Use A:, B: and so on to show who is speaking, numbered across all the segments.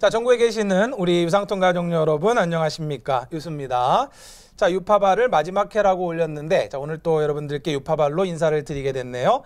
A: 자, 전국에 계시는 우리 유상통 가족 여러분 안녕하십니까? 유수입니다. 자, 유파발을 마지막 회라고 올렸는데 자, 오늘 또 여러분들께 유파발로 인사를 드리게 됐네요.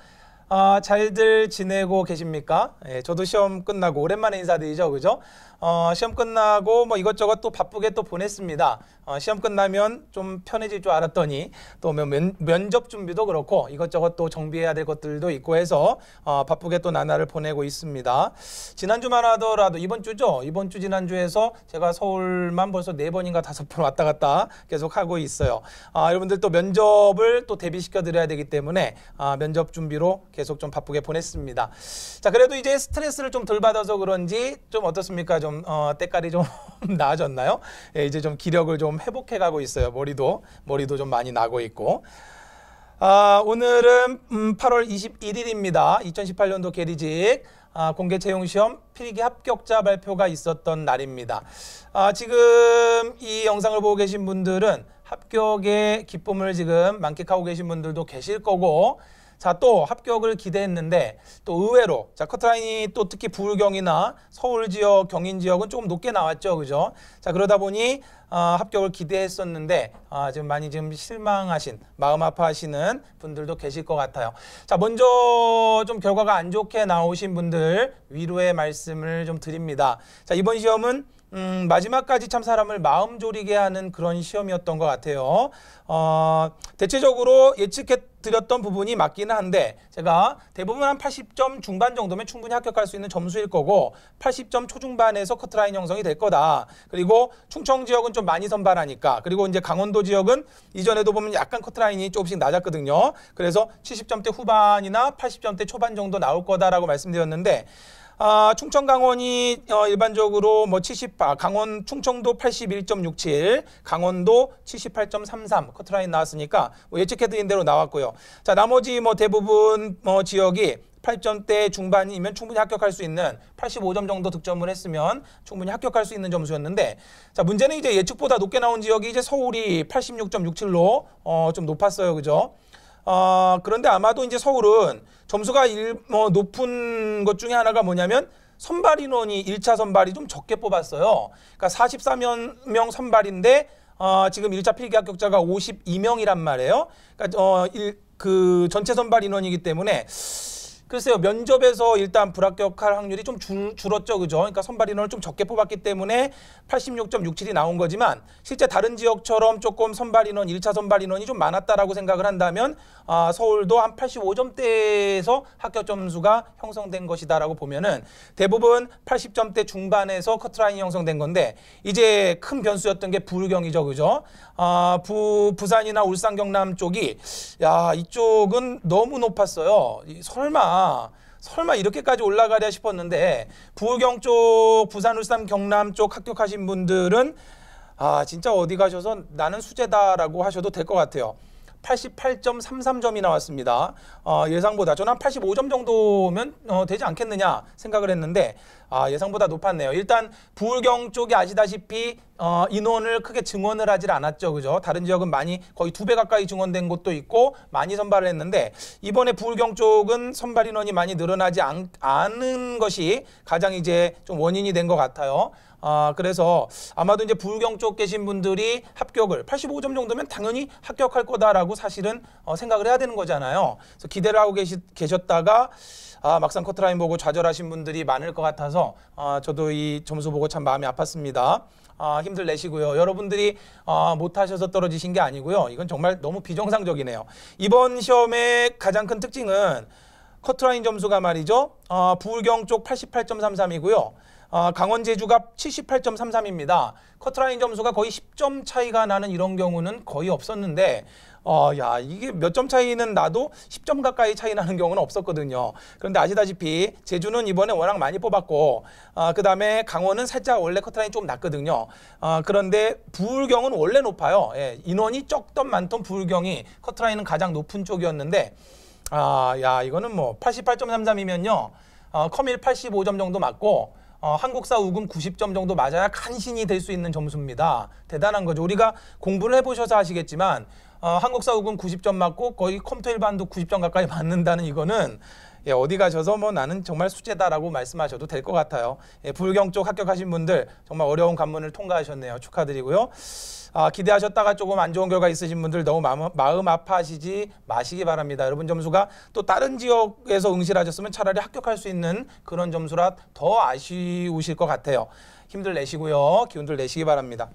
A: 아, 잘들 지내고 계십니까? 예, 저도 시험 끝나고 오랜만에 인사드리죠. 그죠? 어, 시험 끝나고 뭐 이것저것 또 바쁘게 또 보냈습니다. 어, 시험 끝나면 좀 편해질 줄 알았더니 또 면, 면접 준비도 그렇고 이것저것 또 정비해야 될 것들도 있고 해서 어, 바쁘게 또 나날을 보내고 있습니다. 지난주만 하더라도 이번 주죠. 이번 주 지난주에서 제가 서울만 벌써 네 번인가 다섯 번 왔다 갔다 계속 하고 있어요. 아, 여러분들 또 면접을 또 대비시켜 드려야 되기 때문에 아, 면접 준비로 계속 좀 바쁘게 보냈습니다. 자, 그래도 이제 스트레스를 좀 덜 받아서 그런지 좀 어떻습니까? 좀 어, 때깔이 좀 나아졌나요? 예, 이제 좀 기력을 좀조 회복해 가고 있어요. 머리도 머리도 좀 많이 나고 있고. 아, 오늘은 8월 음, 21일입니다. 2018년도 계리직 아, 공개 채용 시험 필기 합격자 발표가 있었던 날입니다. 아, 지금 이 영상을 보고 계신 분들은 합격의 기쁨을 지금 만끽하고 계신 분들도 계실 거고 자, 또 합격을 기대했는데 또 의외로 자, 커트라인이 또 특히 부울경이나 서울 지역, 경인 지역은 조금 높게 나왔죠. 그죠? 자, 그러다 보니 어, 합격을 기대했었는데 아, 지금 많이 지금 실망하신 마음 아파하시는 분들도 계실 것 같아요. 자, 먼저 좀 결과가 안 좋게 나오신 분들 위로의 말씀을 좀 드립니다. 자, 이번 시험은 음, 마지막까지 참 사람을 마음 졸이게 하는 그런 시험이었던 것 같아요. 어, 대체적으로 예측해 드렸던 부분이 맞기는 한데 제가 대부분 한 80점 중반 정도면 충분히 합격할 수 있는 점수일 거고 80점 초중반에서 커트라인 형성이 될 거다. 그리고 충청 지역은 좀 많이 선발하니까 그리고 이제 강원도 지역은 이전에도 보면 약간 커트라인이 조금씩 낮았거든요. 그래서 70점대 후반이나 80점대 초반 정도 나올 거다라고 말씀드렸는데 아, 충청 강원이 어, 일반적으로 뭐7 8 아, 강원 충청도 81.67, 강원도 78.33 커트라인 나왔으니까 뭐 예측해드린 대로 나왔고요. 자, 나머지 뭐 대부분 뭐 지역이 8점대 중반이면 충분히 합격할 수 있는 85점 정도 득점을 했으면 충분히 합격할 수 있는 점수였는데 자 문제는 이제 예측보다 높게 나온 지역이 이제 서울이 86.67로 어, 좀 높았어요. 그죠? 어, 그런데 아마도 이제 서울은 점수가 일, 뭐 높은 것 중에 하나가 뭐냐면 선발 인원이 일차 선발이 좀 적게 뽑았어요. 그러니까 44명 선발인데 어, 지금 일차 필기 합격자가 52명이란 말이에요. 그러니까 어, 일, 그 전체 선발 인원이기 때문에 글쎄요 면접에서 일단 불합격할 확률이 좀 줄, 줄었죠 그죠 그러니까 선발 인원을 좀 적게 뽑았기 때문에 86.67이 나온 거지만 실제 다른 지역처럼 조금 선발 인원 1차 선발 인원이 좀 많았다라고 생각을 한다면 아, 서울도 한 85점대에서 합격 점수가 형성된 것이다라고 보면은 대부분 80점대 중반에서 커트라인이 형성된 건데 이제 큰 변수였던 게 부경이죠 그죠 아, 부, 부산이나 울산 경남 쪽이 야 이쪽은 너무 높았어요 설마 설마 이렇게까지 올라가랴 싶었는데 부경 쪽, 부산, 울산, 경남 쪽 합격하신 분들은 아 진짜 어디 가셔서 나는 수재다라고 하셔도 될 것 같아요. 88.33점이 나왔습니다. 어, 예상보다 저는 한 85점 정도면 어, 되지 않겠느냐 생각을 했는데 아, 예상보다 높았네요. 일단 부울경 쪽이 아시다시피 어, 인원을 크게 증원을 하질 않았죠. 그죠? 다른 지역은 많이 거의 두 배 가까이 증원된 곳도 있고 많이 선발을 했는데 이번에 부울경 쪽은 선발 인원이 많이 늘어나지 않, 않은 것이 가장 이제 좀 원인이 된 것 같아요. 아, 그래서 아마도 이제 불경 쪽 계신 분들이 합격을 85점 정도면 당연히 합격할 거다라고 사실은 어, 생각을 해야 되는 거잖아요. 그래서 기대를 하고 계시, 계셨다가 아, 막상 커트라인 보고 좌절하신 분들이 많을 것 같아서 아, 저도 이 점수 보고 참 마음이 아팠습니다. 아, 힘들 내시고요. 여러분들이 아, 못하셔서 떨어지신 게 아니고요. 이건 정말 너무 비정상적이네요. 이번 시험의 가장 큰 특징은 커트라인 점수가 말이죠. 어, 부울경 쪽 88.33이고요. 어, 강원 제주가 78.33입니다. 커트라인 점수가 거의 10점 차이가 나는 이런 경우는 거의 없었는데 어, 야, 이게 몇 점 차이는 나도 10점 가까이 차이 나는 경우는 없었거든요. 그런데 아시다시피 제주는 이번에 워낙 많이 뽑았고, 어, 아, 그 다음에 강원은 살짝 원래 커트라인이 좀 낮거든요. 어, 그런데 부울경은 원래 높아요. 예, 인원이 적던 많던 부울경이 커트라인은 가장 높은 쪽이었는데, 아, 야, 이거는 뭐 88.33이면요. 어, 커밀 85점 정도 맞고, 어, 한국사 우금 90점 정도 맞아야 간신히 될 수 있는 점수입니다. 대단한 거죠. 우리가 공부를 해보셔서 아시겠지만 어, 한국사 우금 90점 맞고 거의 컴퓨터 일반도 90점 가까이 맞는다는 이거는 예, 어디 가셔서 뭐 나는 정말 수제다라고 말씀하셔도 될 것 같아요. 예, 불경 쪽 합격하신 분들 정말 어려운 관문을 통과하셨네요. 축하드리고요. 아, 기대하셨다가 조금 안 좋은 결과 있으신 분들 너무 마음, 마음 아파하시지 마시기 바랍니다. 여러분 점수가 또 다른 지역에서 응시하셨으면 차라리 합격할 수 있는 그런 점수라 더 아쉬우실 것 같아요. 힘들 내시고요. 기운들 내시기 바랍니다.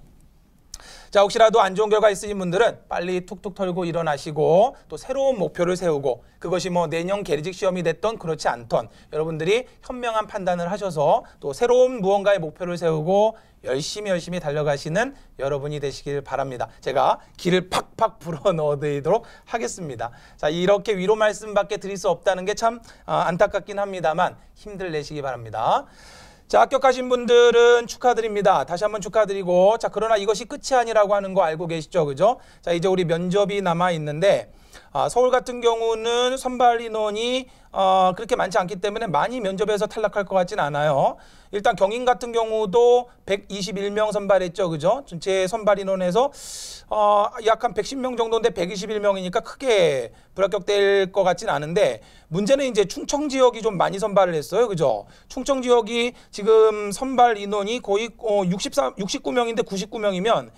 A: 자, 혹시라도 안 좋은 결과 있으신 분들은 빨리 툭툭 털고 일어나시고 또 새로운 목표를 세우고 그것이 뭐 내년 계리직 시험이 됐던 그렇지 않던 여러분들이 현명한 판단을 하셔서 또 새로운 무언가의 목표를 세우고 열심히 열심히 달려가시는 여러분이 되시길 바랍니다. 제가 길을 팍팍 불어 넣어드리도록 하겠습니다. 자, 이렇게 위로 말씀밖에 드릴 수 없다는 게참 아, 안타깝긴 합니다만 힘들 내시기 바랍니다. 자, 합격하신 분들은 축하드립니다. 다시 한번 축하드리고 자, 그러나 이것이 끝이 아니라고 하는 거 알고 계시죠? 그죠? 자, 이제 우리 면접이 남아 있는데 아, 서울 같은 경우는 선발 인원이 어, 그렇게 많지 않기 때문에 많이 면접에서 탈락할 것 같진 않아요. 일단 경인 같은 경우도 121명 선발했죠. 그죠? 전체 선발 인원에서 어, 약한 110명 정도인데 121명이니까 크게 불합격될 것 같진 않은데 문제는 이제 충청 지역이 좀 많이 선발을 했어요. 그죠? 충청 지역이 지금 선발 인원이 거의 어, 63, 69명인데 99명이면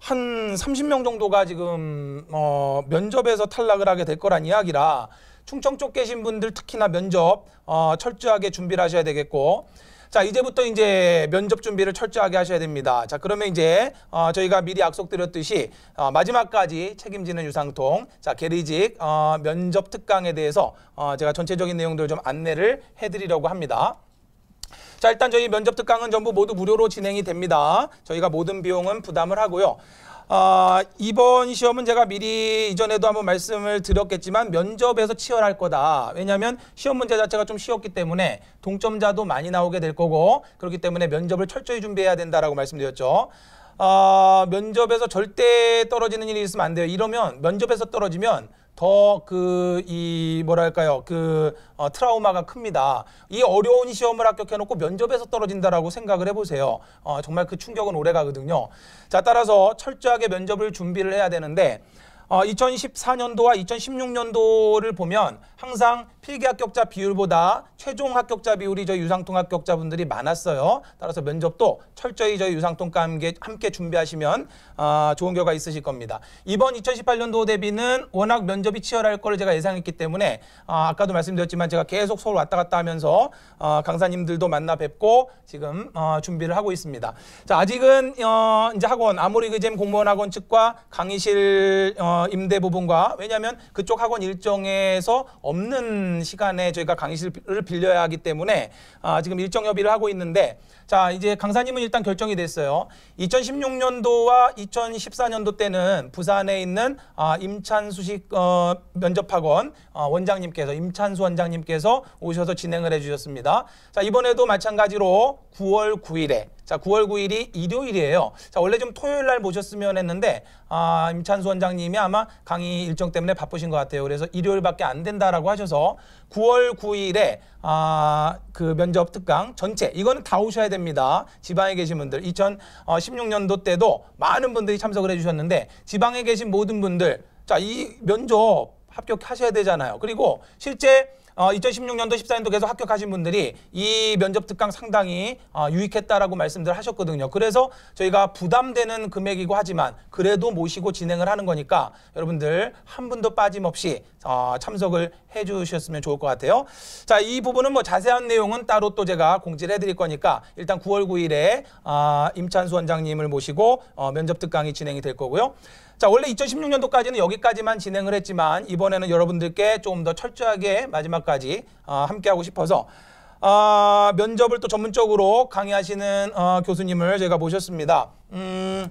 A: 한 30명 정도가 지금 어, 면접에서 탈락을 하게 될 거란 이야기라 충청 쪽 계신 분들 특히나 면접 어, 철저하게 준비를 하셔야 되겠고 자 이제부터 이제 면접 준비를 철저하게 하셔야 됩니다. 자 그러면 이제 어, 저희가 미리 약속드렸듯이 어, 마지막까지 책임지는 유상통 자 게리직 어, 면접 특강에 대해서 어, 제가 전체적인 내용들을 좀 안내를 해드리려고 합니다. 자 일단 저희 면접 특강은 전부 모두 무료로 진행이 됩니다. 저희가 모든 비용은 부담을 하고요. 아, 이번 시험은 제가 미리 이전에도 한번 말씀을 드렸겠지만 면접에서 치열할 거다. 왜냐하면 시험 문제 자체가 좀 쉬웠기 때문에 동점자도 많이 나오게 될 거고 그렇기 때문에 면접을 철저히 준비해야 된다라고 말씀드렸죠. 아, 면접에서 절대 떨어지는 일이 있으면 안 돼요. 이러면 면접에서 떨어지면 더그이 뭐랄까요 그 어, 트라우마가 큽니다. 이 어려운 시험을 합격해놓고 면접에서 떨어진다라고 생각을 해보세요. 어, 정말 그 충격은 오래가거든요. 자 따라서 철저하게 면접을 준비를 해야 되는데 어, 2014년도와 2016년도를 보면 항상 필기 합격자 비율보다 최종 합격자 비율이 저희 유상통 합격자분들이 많았어요. 따라서 면접도 철저히 저희 유상통과 함께, 함께 준비하시면 어, 좋은 결과 있으실 겁니다. 이번 2018년도 대비는 워낙 면접이 치열할 걸 제가 예상했기 때문에 어, 아까도 말씀드렸지만 제가 계속 서울 왔다 갔다 하면서 어, 강사님들도 만나 뵙고 지금 어, 준비를 하고 있습니다. 자 아직은 어, 이제 학원 아모리그잼 공무원 학원 측과 강의실 어, 임대 부분과 왜냐하면 그쪽 학원 일정에서 없는 시간에 저희가 강의실을 빌려야 하기 때문에 아, 지금 일정 협의를 하고 있는데 자 이제 강사님은 일단 결정이 됐어요. 2016년도와 2014년도 때는 부산에 있는 아, 임찬수식 어, 면접학원 어, 원장님께서 임찬수 원장님께서 오셔서 진행을 해주셨습니다. 자 이번에도 마찬가지로 9월 9일에 자, 9월 9일이 일요일이에요. 자, 원래 좀 토요일 날 모셨으면 했는데 아, 임찬수 원장님이 아마 강의 일정 때문에 바쁘신 것 같아요. 그래서 일요일밖에 안 된다라고 하셔서 9월 9일에 아, 그 면접 특강 전체 이거는 다 오셔야 됩니다. 지방에 계신 분들 2016년도 어, 때도 많은 분들이 참석을 해주셨는데 지방에 계신 모든 분들 자, 이 면접 합격하셔야 되잖아요. 그리고 실제 어, 2016년도 14년도 계속 합격하신 분들이 이 면접 특강 상당히 어, 유익했다라고 말씀들 하셨거든요. 그래서 저희가 부담되는 금액이고 하지만 그래도 모시고 진행을 하는 거니까 여러분들 한 분도 빠짐없이 어, 참석을 해주셨으면 좋을 것 같아요. 자, 이 부분은 뭐 자세한 내용은 따로 또 제가 공지를 해드릴 거니까 일단 9월 9일에 어, 임찬수 원장님을 모시고 어, 면접 특강이 진행이 될 거고요. 자, 원래 2016년도까지는 여기까지만 진행을 했지만 이번에는 여러분들께 조금 더 철저하게 마지막까지 면까지 어, 함께하고 싶어서 어, 면접을 또 전문적으로 강의하시는 어, 교수님을 제가 모셨습니다. 음,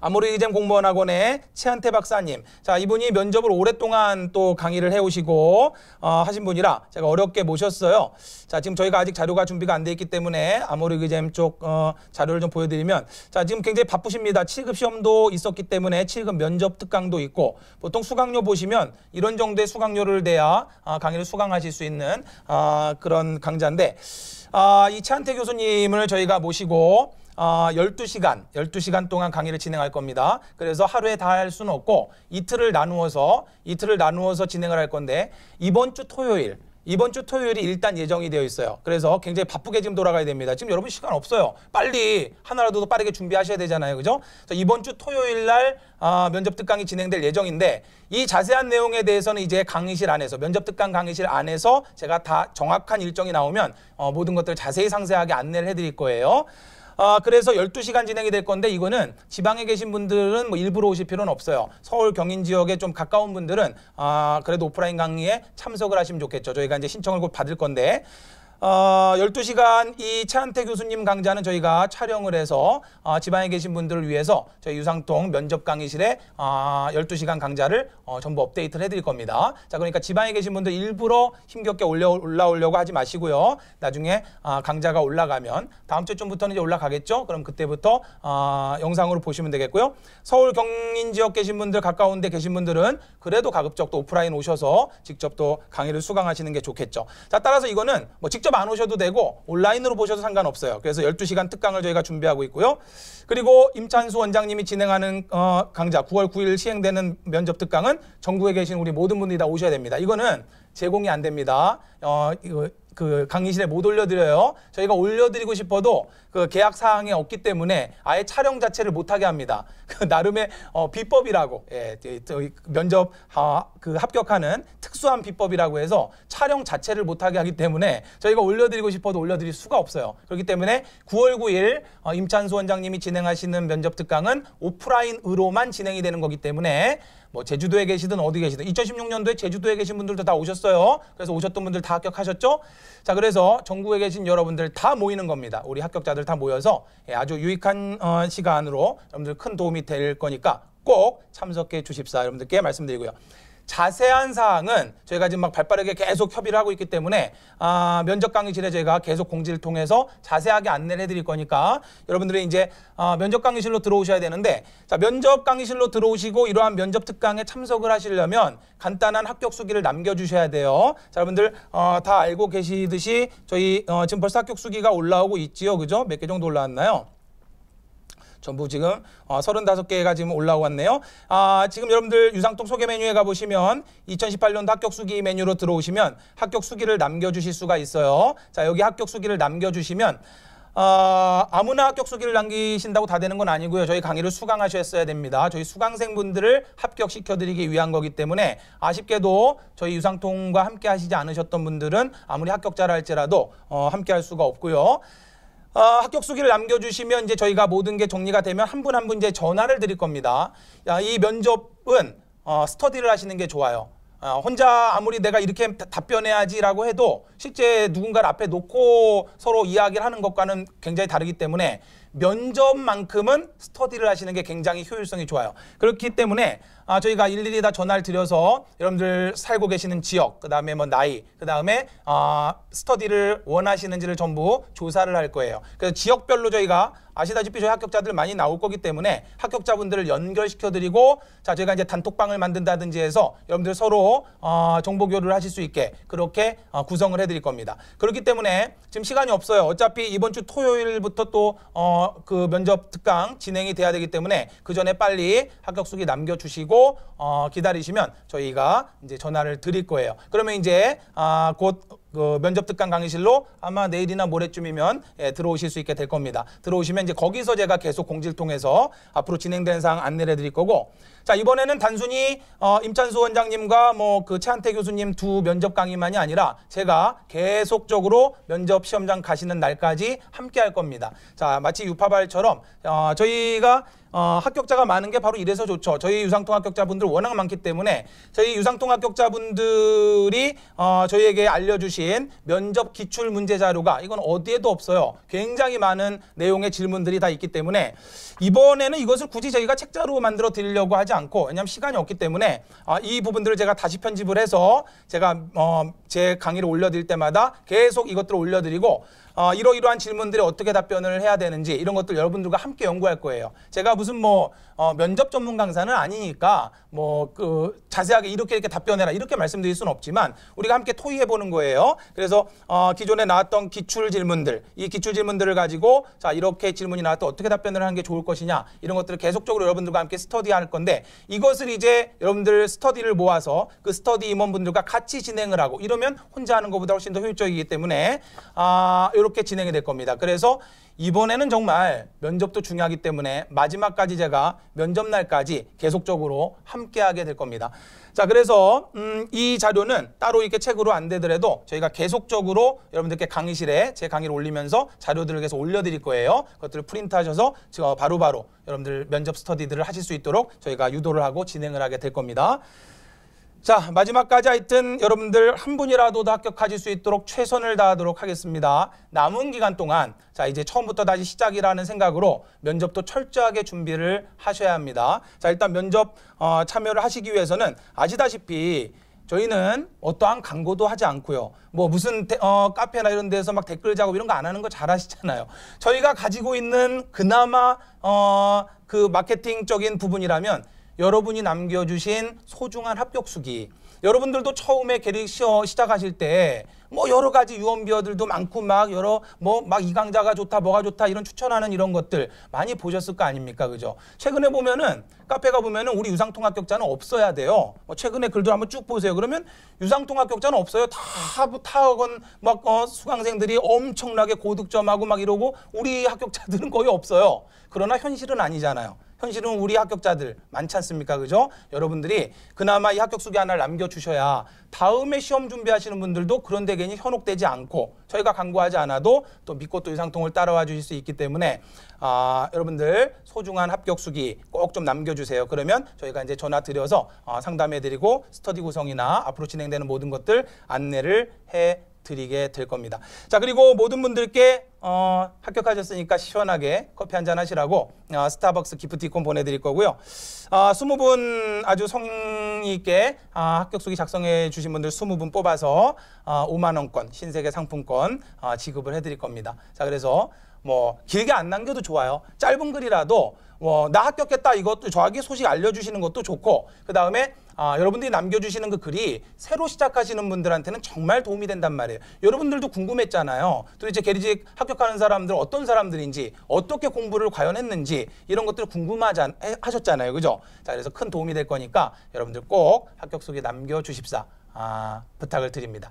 A: 아모리의즘 공무원학원의 최한태 박사님. 자, 이분이 면접을 오랫동안 또 강의를 해오시고 어, 하신 분이라 제가 어렵게 모셨어요. 자, 지금 저희가 아직 자료가 준비가 안 돼 있기 때문에 아모리의즘쪽 어, 자료를 좀 보여드리면 자, 지금 굉장히 바쁘십니다. 7급 시험도 있었기 때문에 7급 면접 특강도 있고 보통 수강료 보시면 이런 정도의 수강료를 내야 아, 강의를 수강하실 수 있는 아, 그런 강좌인데 아, 이 최한태 교수님을 저희가 모시고 어, 12시간, 12시간 동안 강의를 진행할 겁니다. 그래서 하루에 다 할 수는 없고 이틀을 나누어서 이틀을 나누어서 진행을 할 건데 이번 주 토요일 이번 주 토요일이 일단 예정이 되어 있어요. 그래서 굉장히 바쁘게 지금 돌아가야 됩니다. 지금 여러분 시간 없어요. 빨리 하나라도 더 빠르게 준비하셔야 되잖아요. 그죠? 그래서 이번 주 토요일 날 아, 면접 특강이 진행될 예정인데 이 자세한 내용에 대해서는 이제 강의실 안에서 면접 특강 강의실 안에서 제가 다 정확한 일정이 나오면 어, 모든 것들 자세히 상세하게 안내를 해드릴 거예요. 아, 그래서 12시간 진행이 될 건데 이거는 지방에 계신 분들은 뭐 일부러 오실 필요는 없어요. 서울 경인 지역에 좀 가까운 분들은 아, 그래도 오프라인 강의에 참석을 하시면 좋겠죠. 저희가 이제 신청을 곧 받을 건데 어, 12시간 이 차한태 교수님 강좌는 저희가 촬영을 해서 어, 지방에 계신 분들을 위해서 저희 유상통 면접 강의실에 어, 12시간 강좌를 어, 전부 업데이트를 해드릴 겁니다. 자, 그러니까 지방에 계신 분들 일부러 힘겹게 올려, 올라오려고 하지 마시고요. 나중에 어, 강좌가 올라가면 다음 주쯤부터는 이제 올라가겠죠? 그럼 그때부터 어, 영상으로 보시면 되겠고요. 서울 경인 지역 계신 분들 가까운 데 계신 분들은 그래도 가급적 또 오프라인 오셔서 직접 또 강의를 수강하시는 게 좋겠죠. 자, 따라서 이거는 뭐 직접 직접 안 오셔도 되고 온라인으로 보셔도 상관없어요. 그래서 12시간 특강을 저희가 준비하고 있고요. 그리고 임찬수 원장님이 진행하는 어, 강좌 9월 9일 시행되는 면접 특강은 전국에 계신 우리 모든 분들이 다 오셔야 됩니다. 이거는 제공이 안 됩니다. 어, 이거 그 강의실에 못 올려드려요. 저희가 올려드리고 싶어도 그 계약 사항이 없기 때문에 아예 촬영 자체를 못하게 합니다. 그 나름의 어, 비법이라고 예, 예 면접 하, 아, 그 합격하는 특수한 비법이라고 해서 촬영 자체를 못하게 하기 때문에 저희가 올려드리고 싶어도 올려드릴 수가 없어요. 그렇기 때문에 9월 9일 어, 임찬수 원장님이 진행하시는 면접 특강은 오프라인으로만 진행이 되는 거기 때문에 뭐 제주도에 계시든 어디 계시든 2016년도에 제주도에 계신 분들도 다 오셨어요. 그래서 오셨던 분들 다 합격하셨죠? 자, 그래서 전국에 계신 여러분들 다 모이는 겁니다. 우리 합격자들 다 모여서 예, 아주 유익한 어, 시간으로 여러분들 큰 도움이 될 거니까 꼭 참석해 주십사 여러분들께 말씀드리고요. 자세한 사항은 저희가 지금 막 발빠르게 계속 협의를 하고 있기 때문에 아, 면접 강의실에 저희가 계속 공지를 통해서 자세하게 안내를 해드릴 거니까 여러분들이 이제 아, 면접 강의실로 들어오셔야 되는데 자 면접 강의실로 들어오시고 이러한 면접 특강에 참석을 하시려면 간단한 합격 수기를 남겨주셔야 돼요. 자, 여러분들 어, 다 알고 계시듯이 저희 어, 지금 벌써 합격 수기가 올라오고 있지요, 그죠? 몇 개 정도 올라왔나요? 전부 지금 어, 35개가 지금 올라왔네요. 아, 지금 여러분들 유상통 소개 메뉴에 가보시면 2018년도 합격 수기 메뉴로 들어오시면 합격 수기를 남겨주실 수가 있어요. 자, 여기 합격 수기를 남겨주시면 어, 아무나 합격 수기를 남기신다고 다 되는 건 아니고요. 저희 강의를 수강하셨어야 됩니다. 저희 수강생분들을 합격시켜드리기 위한 거기 때문에 아쉽게도 저희 유상통과 함께 하시지 않으셨던 분들은 아무리 합격자라 할지라도 어, 함께 할 수가 없고요. 어, 합격 수기를 남겨주시면 이제 저희가 모든 게 정리가 되면 한 분 한분 한분 이제 전화를 드릴 겁니다. 야, 이 면접은 어, 스터디를 하시는 게 좋아요. 어, 혼자 아무리 내가 이렇게 답변해야지라고 해도 실제 누군가를 앞에 놓고 서로 이야기를 하는 것과는 굉장히 다르기 때문에 면접만큼은 스터디를 하시는 게 굉장히 효율성이 좋아요. 그렇기 때문에 아, 저희가 일일이 다 전화를 드려서 여러분들 살고 계시는 지역, 그 다음에 뭐 나이, 그 다음에 아, 스터디를 원하시는지를 전부 조사를 할 거예요. 그래서 지역별로 저희가 아시다시피 저희 합격자들 많이 나올 거기 때문에 합격자분들을 연결시켜드리고 자 저희가 이제 단톡방을 만든다든지 해서 여러분들 서로 어, 정보 교류를 하실 수 있게 그렇게 어, 구성을 해드릴 겁니다. 그렇기 때문에 지금 시간이 없어요. 어차피 이번 주 토요일부터 또그 어, 그 면접 특강 진행이 돼야 되기 때문에 그 전에 빨리 합격수기 남겨주시고 하시고 어, 기다리시면 저희가 이제 전화를 드릴 거예요. 그러면 이제 아, 곧그 면접 특강 강의실로 아마 내일이나 모레쯤이면 예, 들어오실 수 있게 될 겁니다. 들어오시면 이제 거기서 제가 계속 공지를 통해서 앞으로 진행된 사항 안내를 드릴 거고 자 이번에는 단순히 어, 임찬수 원장님과 뭐 그 최한태 교수님 두 면접 강의만이 아니라 제가 계속적으로 면접 시험장 가시는 날까지 함께 할 겁니다. 자 마치 유파발처럼 어, 저희가 어, 합격자가 많은 게 바로 이래서 좋죠. 저희 유상통 합격자분들 워낙 많기 때문에 저희 유상통 합격자분들이 어, 저희에게 알려주신 면접 기출 문제 자료가 이건 어디에도 없어요. 굉장히 많은 내용의 질문들이 다 있기 때문에 이번에는 이것을 굳이 저희가 책자로 만들어 드리려고 하지 않고 왜냐하면 시간이 없기 때문에 아, 이 부분들을 제가 다시 편집을 해서 제가 어, 제 강의를 올려드릴 때마다 계속 이것들을 올려드리고 어, 이러이러한 질문들에 어떻게 답변을 해야 되는지 이런 것들 여러분들과 함께 연구할 거예요. 제가 무슨 뭐 어, 면접 전문 강사는 아니니까 뭐 그 자세하게 이렇게 이렇게 답변해라 이렇게 말씀드릴 수는 없지만 우리가 함께 토의해 보는 거예요. 그래서 어, 기존에 나왔던 기출 질문들 이 기출 질문들을 가지고 자 이렇게 질문이 나왔다 어떻게 답변을 하는 게 좋을 것이냐 이런 것들을 계속적으로 여러분들과 함께 스터디할 건데 이것을 이제 여러분들 스터디를 모아서 그 스터디 임원분들과 같이 진행을 하고 이러면 혼자 하는 것보다 훨씬 더 효율적이기 때문에 아, 이렇게 진행이 될 겁니다. 그래서 이번에는 정말 면접도 중요하기 때문에 마지막까지 제가 면접 날까지 계속적으로 함께하게 될 겁니다. 자, 그래서 음, 이 자료는 따로 이렇게 책으로 안 되더라도 저희가 계속적으로 여러분들께 강의실에 제 강의를 올리면서 자료들을 계속 올려드릴 거예요. 그것들을 프린트하셔서 바로바로 바로 여러분들 면접 스터디들을 하실 수 있도록 저희가 유도를 하고 진행을 하게 될 겁니다. 자 마지막까지 하여튼 여러분들 한 분이라도 더 합격하실 수 있도록 최선을 다하도록 하겠습니다. 남은 기간 동안 자 이제 처음부터 다시 시작이라는 생각으로 면접도 철저하게 준비를 하셔야 합니다. 자 일단 면접 어, 참여를 하시기 위해서는 아시다시피 저희는 어떠한 광고도 하지 않고요. 뭐 무슨 어, 카페나 이런 데서 막 댓글 작업 이런 거 안 하는 거 잘 아시잖아요. 저희가 가지고 있는 그나마 어, 그 마케팅적인 부분이라면 여러분이 남겨주신 소중한 합격수기 여러분들도 처음에 계릭시어 시작하실 때 뭐 여러 가지 유언비어들도 많고 막 여러 뭐 막 이 강좌가 좋다 뭐가 좋다 이런 추천하는 이런 것들 많이 보셨을 거 아닙니까 그죠 최근에 보면은 카페가 보면은 우리 유상통 합격자는 없어야 돼요 뭐 최근에 글도 한번 쭉 보세요 그러면 유상통 합격자는 없어요 다타건 막 어, 수강생들이 엄청나게 고득점하고 막 이러고 우리 합격자들은 거의 없어요 그러나 현실은 아니잖아요 현실은 우리 합격자들 많지 않습니까? 그죠? 여러분들이 그나마 이 합격 수기 하나를 남겨주셔야 다음에 시험 준비하시는 분들도 그런데 괜히 현혹되지 않고 저희가 강구하지 않아도 또 믿고 또 이상통을 따라와 주실 수 있기 때문에 아, 여러분들 소중한 합격 수기 꼭 좀 남겨주세요. 그러면 저희가 이제 전화 드려서 아, 상담해드리고 스터디 구성이나 앞으로 진행되는 모든 것들 안내를 해 드리게 될 겁니다. 자 그리고 모든 분들께 어, 합격하셨으니까 시원하게 커피 한잔 하시라고 어, 스타벅스 기프티콘 보내드릴 거고요. 아, 어, 20분 아주 성의 있게 아, 어, 합격 수기 작성해 주신 분들 20분 뽑아서 아, 어, 5만 원권 신세계 상품권 아, 지급을 해드릴 겁니다. 자 그래서 뭐 길게 안 남겨도 좋아요. 짧은 글이라도 뭐 나 합격했다 이것도 저하게 소식 알려주시는 것도 좋고 그 다음에 아, 여러분들이 남겨주시는 그 글이 새로 시작하시는 분들한테는 정말 도움이 된단 말이에요. 여러분들도 궁금했잖아요. 도대체 게리직 합격하는 사람들 어떤 사람들인지 어떻게 공부를 과연 했는지 이런 것들 궁금하셨잖아요. 그죠? 자, 그래서 큰 도움이 될 거니까 여러분들 꼭 합격 소개 남겨주십사 아, 부탁을 드립니다.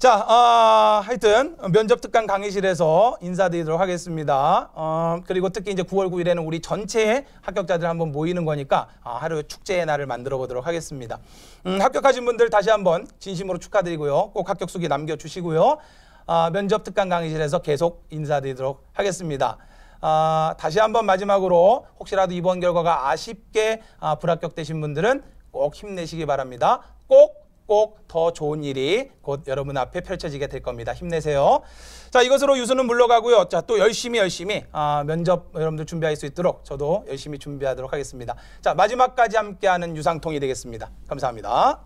A: 자, 어, 하여튼 면접 특강 강의실에서 인사드리도록 하겠습니다. 어, 그리고 특히 이제 9월 9일에는 우리 전체 합격자들 한번 모이는 거니까 아, 하루 축제의 날을 만들어 보도록 하겠습니다. 음, 합격하신 분들 다시 한번 진심으로 축하드리고요. 꼭 합격 수기 남겨주시고요. 아, 면접 특강 강의실에서 계속 인사드리도록 하겠습니다. 아, 다시 한번 마지막으로 혹시라도 이번 결과가 아쉽게 아, 불합격되신 분들은 꼭 힘내시기 바랍니다. 꼭 꼭더 좋은 일이 곧 여러분 앞에 펼쳐지게 될 겁니다. 힘내세요. 자, 이것으로 유수는 물러가고요. 자, 또 열심히 열심히 아, 면접 여러분들 준비할 수 있도록 저도 열심히 준비하도록 하겠습니다. 자, 마지막까지 함께하는 유상통이 되겠습니다. 감사합니다.